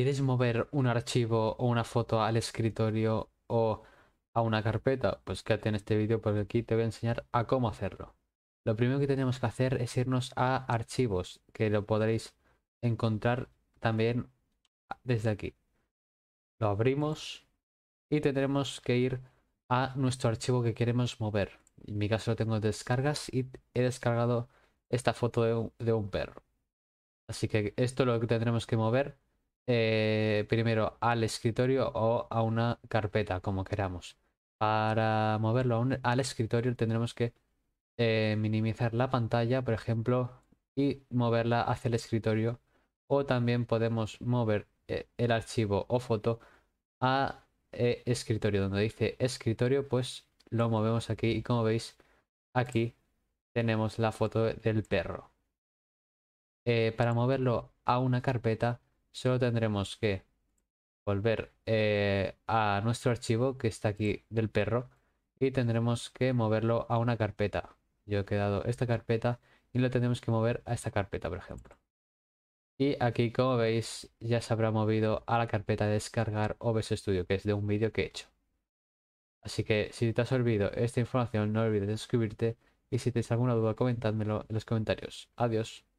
¿Quieres mover un archivo o una foto al escritorio o a una carpeta? Pues quédate en este vídeo porque aquí te voy a enseñar a cómo hacerlo. Lo primero que tenemos que hacer es irnos a archivos, que lo podréis encontrar también desde aquí. Lo abrimos y tendremos que ir a nuestro archivo que queremos mover. En mi caso lo tengo descargas y he descargado esta foto de un, perro. Así que esto lo que tendremos que mover eh, primero al escritorio o a una carpeta, como queramos. Para moverlo al escritorio tendremos que eh, minimizar la pantalla, por ejemplo, y moverla hacia el escritorio. O también podemos mover eh, el archivo o foto a escritorio. Donde dice escritorio, pues lo movemos aquí y como veis, aquí tenemos la foto del perro. para moverlo a una carpeta solo tendremos que volver eh, a nuestro archivo que está aquí del perro y tendremos que moverlo a una carpeta. Yo he quedado esta carpeta y lo tendremos que mover a esta carpeta, por ejemplo. Y aquí, como veis, ya se habrá movido a la carpeta de descargar OBS Studio, que es de un vídeo que he hecho. Así que si te has olvidado esta información, no olvides suscribirte y si tienes alguna duda, comentadmelo en los comentarios. Adiós.